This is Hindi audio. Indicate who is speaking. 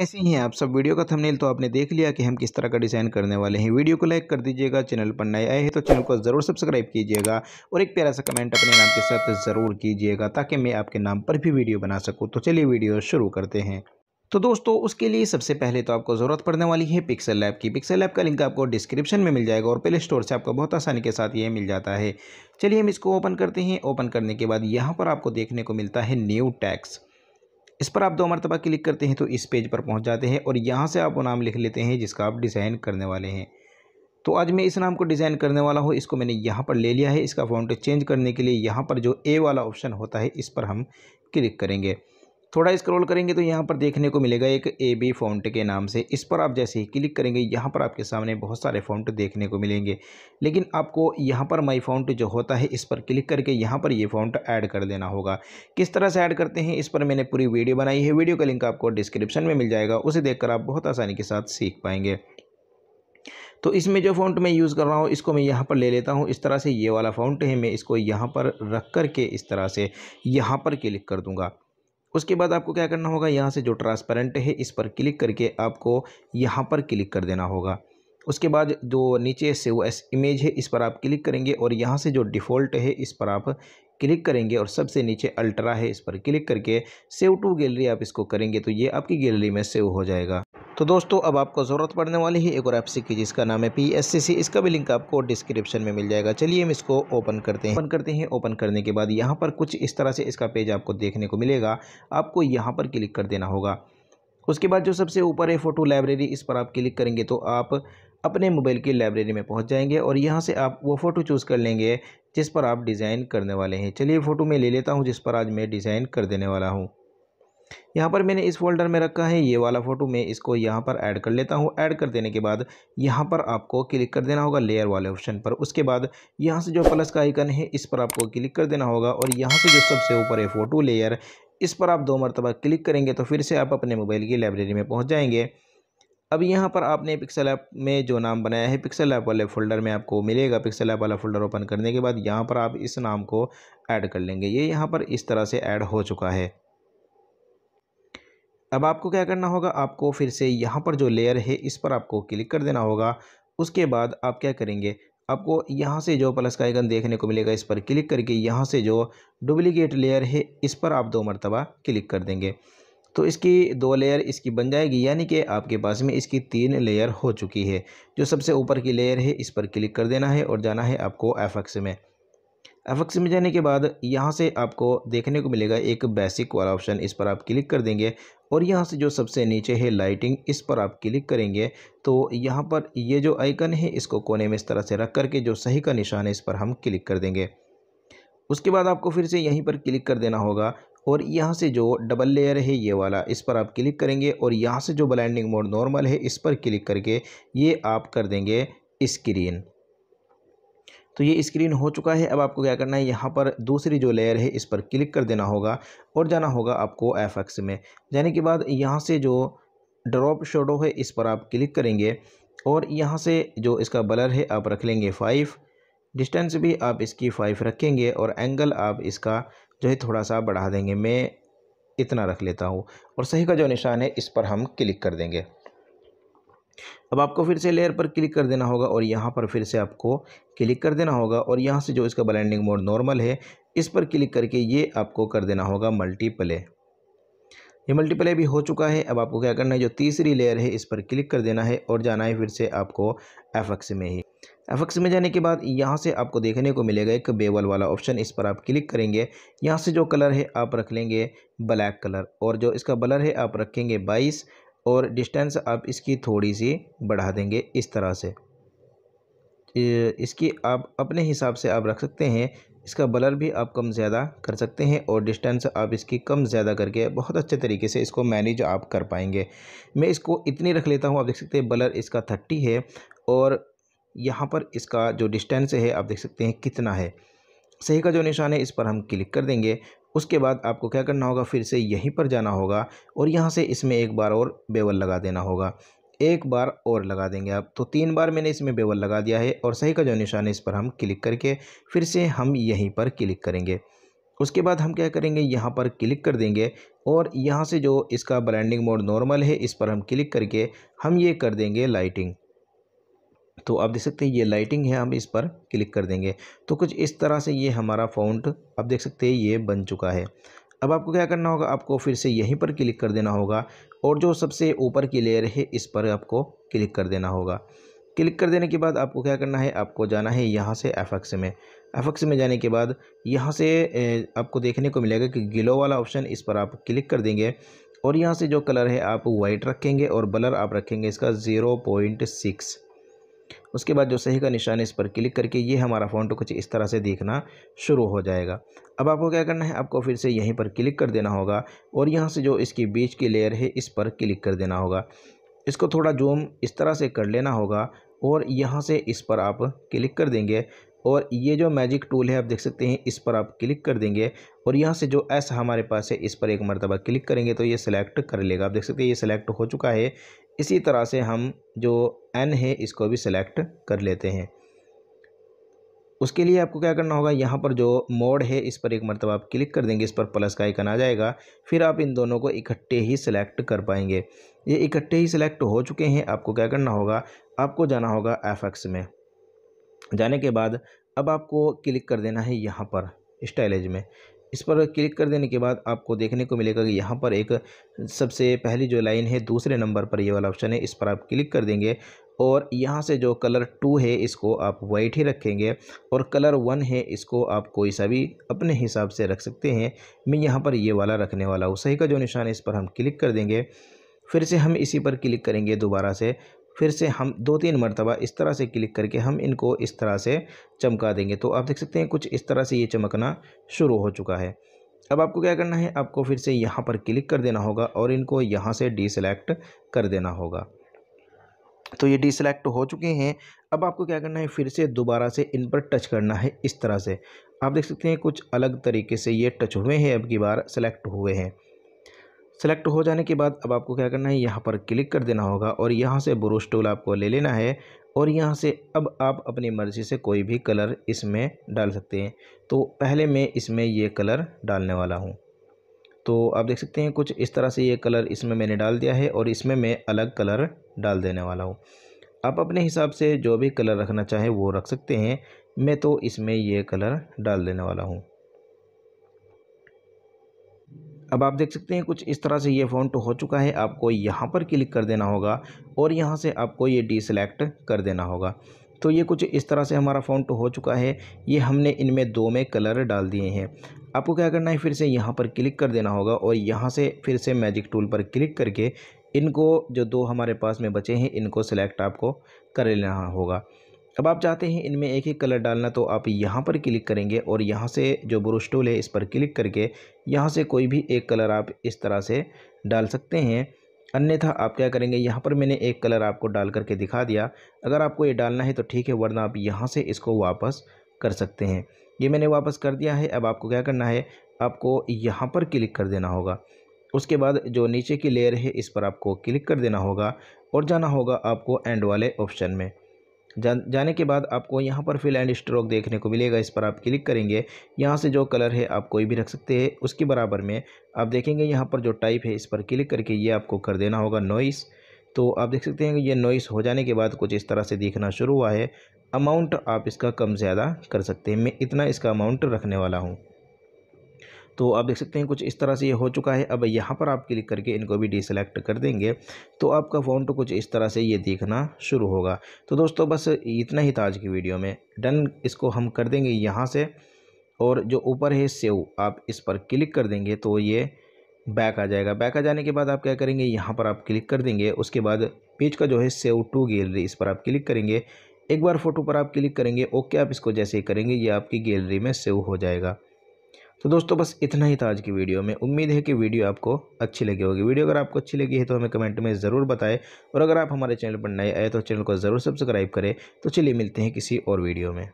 Speaker 1: ऐसे ही हैं आप सब वीडियो का थंबनेल तो आपने देख लिया कि हम किस तरह का डिज़ाइन करने वाले हैं वीडियो को लाइक कर दीजिएगा चैनल पर नए आए हैं तो चैनल को ज़रूर सब्सक्राइब कीजिएगा और एक प्यारा सा कमेंट अपने नाम के साथ ज़रूर कीजिएगा ताकि मैं आपके नाम पर भी वीडियो बना सकूँ तो चलिए वीडियो शुरू करते हैं तो दोस्तों उसके लिए सबसे पहले तो आपको ज़रूरत पड़ने वाली है पिक्सल लैब की पिक्सल लैब का लिंक आपको डिस्क्रिप्शन में मिल जाएगा और प्ले स्टोर से आपको बहुत आसानी के साथ ये मिल जाता है चलिए हम इसको ओपन करते हैं ओपन करने के बाद यहाँ पर आपको देखने को मिलता है न्यू टैक्स इस पर आप दो मरतबा क्लिक करते हैं तो इस पेज पर पहुँच जाते हैं और यहाँ से आप वो नाम लिख लेते हैं जिसका आप डिज़ाइन करने वाले हैं तो आज मैं इस नाम को डिज़ाइन करने वाला हूँ इसको मैंने यहाँ पर ले लिया है इसका फ़ॉन्ट चेंज करने के लिए यहाँ पर जो ए वाला ऑप्शन होता है इस पर हम क्लिक करेंगे थोड़ा स्क्रॉल करेंगे तो यहाँ पर देखने को मिलेगा एक ए बी फॉन्ट के नाम से इस पर आप जैसे ही क्लिक करेंगे यहाँ पर आपके सामने बहुत सारे फॉन्ट देखने को मिलेंगे लेकिन आपको यहाँ पर माई फॉन्ट जो होता है इस पर क्लिक करके यहाँ पर ये यह फॉन्ट ऐड कर देना होगा किस तरह से ऐड करते हैं इस पर मैंने पूरी वीडियो बनाई है वीडियो का लिंक आपको डिस्क्रिप्शन में मिल जाएगा उसे देख आप बहुत आसानी के साथ सीख पाएंगे तो इसमें जो फ़ॉन्ट मैं यूज़ कर रहा हूँ इसको मैं यहाँ पर ले लेता हूँ इस तरह से ये वाला फ़ॉन्ट है मैं इसको यहाँ पर रख कर के इस तरह से यहाँ पर क्लिक कर दूँगा उसके बाद आपको क्या करना होगा यहाँ से जो ट्रांसपेरेंट है इस पर क्लिक करके आपको यहाँ पर क्लिक कर देना होगा उसके बाद जो नीचे से वो एस इमेज है इस पर आप क्लिक करेंगे और यहाँ से जो डिफ़ॉल्ट है इस पर आप क्लिक करेंगे और सबसे नीचे अल्ट्रा है इस पर क्लिक करके सेव टू गैलरी आप इसको करेंगे तो ये आपकी गैलरी में सेव हो जाएगा तो दोस्तों अब आपको ज़रूरत पड़ने वाली है एक और ऐप की जिसका नाम है पी इसका भी लिंक आपको डिस्क्रिप्शन में मिल जाएगा चलिए हम इसको ओपन करते हैं ओपन करते हैं ओपन करने के बाद यहाँ पर कुछ इस तरह से इसका पेज आपको देखने को मिलेगा आपको यहाँ पर क्लिक कर देना होगा उसके बाद जो सबसे ऊपर है फ़ोटो लाइब्रेरी इस पर आप क्लिक करेंगे तो आप अपने मोबाइल की लाइब्रेरी में पहुँच जाएंगे और यहाँ से आप वो फ़ोटो चूज़ कर लेंगे जिस पर आप डिज़ाइन करने वाले हैं चलिए फ़ोटो मैं ले लेता हूँ जिस पर आज मैं डिज़ाइन कर देने वाला हूँ यहाँ पर मैंने इस फोल्डर में रखा है ये वाला फ़ोटो मैं इसको यहाँ पर ऐड कर लेता हूँ ऐड कर देने के बाद यहाँ पर आपको क्लिक कर देना होगा लेयर वाले ऑप्शन पर उसके बाद यहाँ से जो प्लस का आइकन है इस पर आपको क्लिक कर देना होगा और यहाँ से जो सबसे ऊपर है फ़ोटो लेयर इस पर आप दो मरतबा क्लिक करेंगे तो फिर से आप अपने मोबाइल की लाइब्रेरी में पहुँच जाएंगे अब यहाँ पर आपने पिक्सल ऐप में जो नाम बनाया है पिक्सल ऐप वाले फोल्डर में आपको मिलेगा पिक्सल ऐप वाला फोल्डर ओपन करने के बाद यहाँ पर आप इस नाम को ऐड कर लेंगे ये यह यहाँ पर इस तरह से ऐड हो चुका है अब आपको क्या करना होगा आपको फिर से यहाँ पर जो लेयर है इस पर आपको क्लिक कर देना होगा उसके बाद आप क्या करेंगे आपको यहाँ से जो प्लस का आइकन देखने को मिलेगा इस पर क्लिक करके यहाँ से जो डुप्लीकेट लेयर है इस पर आप दो मरतबा क्लिक कर देंगे तो इसकी दो लेयर इसकी बन जाएगी यानी कि आपके पास में इसकी तीन लेयर हो चुकी है जो सबसे ऊपर की लेयर है इस पर क्लिक कर देना है और जाना है आपको एफ में एफ में जाने के बाद यहाँ से आपको देखने को मिलेगा एक बेसिक वाला ऑप्शन इस पर आप क्लिक कर देंगे और यहाँ से जो सबसे नीचे है लाइटिंग इस पर आप क्लिक करेंगे तो यहाँ पर ये जो आइकन है इसको कोने में इस तरह से रख करके जो सही का निशान है इस पर हम क्लिक कर देंगे उसके बाद आपको फिर से यहीं पर क्लिक कर देना होगा और यहाँ से जो डबल लेयर है ये वाला इस पर आप क्लिक करेंगे और यहाँ से जो ब्लाइंडिंग मोड नॉर्मल है इस पर क्लिक करके ये आप कर देंगे स्क्रीन तो ये स्क्रीन हो चुका है अब आपको क्या करना है यहाँ पर दूसरी जो लेयर है इस पर क्लिक कर देना होगा और जाना होगा आपको एफ एक्स में जाने के बाद यहाँ से जो ड्रॉप शोडो है इस पर आप क्लिक करेंगे और यहाँ से जो इसका बलर है आप रख लेंगे फाइव डिस्टेंस भी आप इसकी फाइव रखेंगे और एंगल आप इसका जो है थोड़ा सा बढ़ा देंगे मैं इतना रख लेता हूँ और सही का जो निशान है इस पर हम क्लिक कर देंगे अब आपको फिर से लेयर पर क्लिक कर देना होगा और यहाँ पर फिर से आपको क्लिक कर देना होगा और यहाँ से जो इसका ब्लाइंडिंग मोड नॉर्मल है इस पर क्लिक करके ये आपको कर देना होगा मल्टीप्ले ये मल्टीप्ले भी हो चुका है अब आपको क्या करना है जो तीसरी लेयर है इस पर क्लिक कर देना है और जाना है फिर से आपको एफ में ही एफ में जाने के बाद यहाँ से आपको देखने को मिलेगा एक बेवल वाला ऑप्शन इस पर आप क्लिक करेंगे यहाँ से जो कलर है आप रख लेंगे ब्लैक कलर और जो इसका बलर है आप रखेंगे बाईस और डिस्टेंस आप इसकी थोड़ी सी बढ़ा देंगे इस तरह से इसकी आप अपने हिसाब से आप रख सकते हैं इसका बलर भी आप कम ज़्यादा कर सकते हैं और डिस्टेंस आप इसकी कम ज़्यादा करके बहुत अच्छे तरीके से इसको मैनेज आप कर पाएंगे मैं इसको इतनी रख लेता हूँ आप देख सकते हैं बलर इसका थर्टी है और यहाँ पर इसका जो डिस्टेंस है आप देख सकते हैं कितना है सही का जो निशान है इस पर हम क्लिक कर देंगे उसके बाद आपको क्या करना होगा फिर से यहीं पर जाना होगा और यहाँ से इसमें एक बार और बेवल लगा देना होगा एक बार और लगा देंगे आप तो तीन बार मैंने इसमें बेवल लगा दिया है और सही का जो निशान है इस पर हम क्लिक करके फिर से हम यहीं पर क्लिक करेंगे उसके बाद हम क्या करेंगे यहाँ पर क्लिक कर देंगे और यहाँ से जो इसका ब्रांडिंग मोड नॉर्मल है इस पर हम क्लिक करके हम ये कर देंगे लाइटिंग तो आप देख सकते हैं ये लाइटिंग है हम इस पर क्लिक कर देंगे तो कुछ इस तरह से ये हमारा फाउंट आप देख सकते हैं ये बन चुका है अब आपको क्या करना होगा आपको फिर से यहीं पर क्लिक कर देना होगा और जो सबसे ऊपर की लेयर है इस पर आपको क्लिक कर देना होगा क्लिक कर देने के बाद आपको क्या करना है आपको जाना है यहाँ से एफ़क्स में एफ़क्स में जाने के बाद यहाँ से आपको देखने को मिलेगा कि गिलो वाला ऑप्शन इस पर आप क्लिक कर देंगे और यहाँ से जो कलर है आप वाइट रखेंगे और बलर आप रखेंगे इसका ज़ीरो पॉइंट सिक्स उसके बाद जो सही का निशान है इस पर क्लिक करके ये हमारा फ़ॉन्ट कुछ इस तरह से देखना शुरू हो जाएगा अब आपको क्या करना है आपको फिर से यहीं पर क्लिक कर देना होगा और यहाँ से जो इसकी बीच की लेयर है इस पर क्लिक कर देना होगा इसको थोड़ा जूम इस तरह से कर लेना होगा और यहाँ से इस पर आप क्लिक कर देंगे और ये जो मैजिक टूल है आप देख सकते हैं इस पर आप क्लिक कर देंगे और यहाँ से जो एस हमारे पास है इस पर एक मरतबा क्लिक करेंगे तो ये सिलेक्ट कर लेगा आप देख सकते हैं ये सिलेक्ट हो चुका है इसी तरह से हम जो एन है इसको भी सिलेक्ट कर लेते हैं उसके लिए आपको क्या करना होगा यहाँ पर जो मोड है इस पर एक मरतबा आप क्लिक कर देंगे इस पर प्लस का आइकन आ जाएगा फिर आप इन दोनों को इकट्ठे ही सिलेक्ट कर पाएंगे ये इकट्ठे ही सिलेक्ट हो चुके हैं आपको क्या करना होगा आपको जाना होगा एफ में जाने के बाद अब आपको क्लिक कर देना है यहाँ पर स्टाइलेज में इस पर क्लिक कर देने के बाद आपको देखने को मिलेगा कि यहाँ पर एक सबसे पहली जो लाइन है दूसरे नंबर पर ये वाला ऑप्शन है इस पर आप क्लिक कर देंगे और यहाँ से जो कलर टू है इसको आप वाइट ही रखेंगे और कलर वन है इसको आप कोई सा भी अपने हिसाब से रख सकते हैं मैं यहाँ पर ये वाला रखने वाला हूँ सही का जो निशान है इस पर हम क्लिक कर देंगे फिर से हम इसी पर क्लिक करेंगे दोबारा से फिर से हम दो तीन मरतबा इस तरह से क्लिक करके हम इनको इस तरह से चमका देंगे तो आप देख सकते हैं कुछ इस तरह से ये चमकना शुरू हो चुका है अब आपको क्या करना है आपको फिर से यहाँ पर क्लिक कर देना होगा और इनको यहाँ से डीसेलेक्ट कर देना होगा तो ये डीसेलेक्ट हो चुके हैं अब आपको क्या करना है फिर से दोबारा से इन पर टच करना है इस तरह से आप देख सकते हैं कुछ अलग तरीके से ये टच हुए हैं अब की बार सेलेक्ट हुए हैं सेलेक्ट हो जाने के बाद अब आपको क्या करना है यहाँ पर क्लिक कर देना होगा और यहाँ से ब्रोश टूल आपको ले लेना है और यहाँ से अब आप अपनी मर्ज़ी से कोई भी कलर इसमें डाल सकते हैं तो पहले मैं इसमें ये कलर डालने वाला हूँ तो आप देख सकते हैं कुछ इस तरह से ये कलर इसमें मैंने डाल दिया है और इसमें मैं अलग कलर डाल देने वाला हूँ आप अपने हिसाब से जो भी कलर रखना चाहें वो रख सकते हैं मैं तो इसमें ये कलर डाल देने वाला हूँ अब आप देख सकते हैं कुछ इस तरह से ये फ़ॉन्ट हो चुका है आपको यहाँ पर क्लिक कर देना होगा और यहाँ से आपको ये डी सेलेक्ट कर देना होगा तो ये कुछ इस तरह से हमारा फ़ॉन्ट हो चुका है ये हमने इनमें दो में कलर डाल दिए हैं आपको क्या करना है फिर से यहाँ पर क्लिक कर देना होगा और यहाँ से फिर से मैजिक टूल पर क्लिक करके इनको जो दो हमारे पास में बचे हैं इनको सेलेक्ट आपको कर लेना होगा अब आप चाहते हैं इनमें एक ही कलर डालना तो आप यहाँ पर क्लिक करेंगे और यहाँ से जो ब्रश टूल है इस पर क्लिक करके यहाँ से कोई भी एक कलर आप इस तरह से डाल सकते हैं अन्यथा आप क्या करेंगे यहाँ पर मैंने एक कलर आपको डाल करके दिखा दिया अगर आपको ये डालना है तो ठीक है वरना आप यहाँ से इसको वापस कर सकते हैं ये मैंने वापस कर दिया है अब आपको क्या करना है आपको यहाँ पर क्लिक कर देना होगा उसके बाद जो नीचे की लेयर है इस पर आपको क्लिक कर देना होगा और जाना होगा आपको एंड वाले ऑप्शन में जा, जाने के बाद आपको यहाँ पर फिल एंड स्ट्रोक देखने को मिलेगा इस पर आप क्लिक करेंगे यहाँ से जो कलर है आप कोई भी रख सकते हैं उसके बराबर में आप देखेंगे यहाँ पर जो टाइप है इस पर क्लिक करके ये आपको कर देना होगा नॉइस तो आप देख सकते हैं कि ये नॉइस हो जाने के बाद कुछ इस तरह से दिखना शुरू हुआ है अमाउंट आप इसका कम ज़्यादा कर सकते हैं मैं इतना इसका अमाउंट रखने वाला हूँ तो आप देख सकते हैं कुछ इस तरह से ये हो चुका है अब यहाँ पर आप क्लिक करके इनको भी डिसलेक्ट कर देंगे तो आपका फोन तो कुछ इस तरह से ये दिखना शुरू होगा तो दोस्तों बस इतना ही था आज की वीडियो में डन इसको हम कर देंगे यहाँ से और जो ऊपर है सेव आप इस पर क्लिक कर देंगे तो ये बैक आ जाएगा बैक आ जाने के बाद आप क्या करेंगे यहाँ पर आप क्लिक कर देंगे उसके बाद पेज का जो है सेव टू गैलरी इस पर आप क्लिक करेंगे एक बार फ़ोटो पर आप क्लिक करेंगे ओके आप इसको जैसे ही करेंगे ये आपकी गैलरी में सेव हो जाएगा तो दोस्तों बस इतना ही था आज की वीडियो में उम्मीद है कि वीडियो आपको अच्छी लगी होगी वीडियो अगर आपको अच्छी लगी है तो हमें कमेंट में ज़रूर बताएं और अगर आप हमारे चैनल पर नए आए तो चैनल को ज़रूर सब्सक्राइब करें तो चलिए मिलते हैं किसी और वीडियो में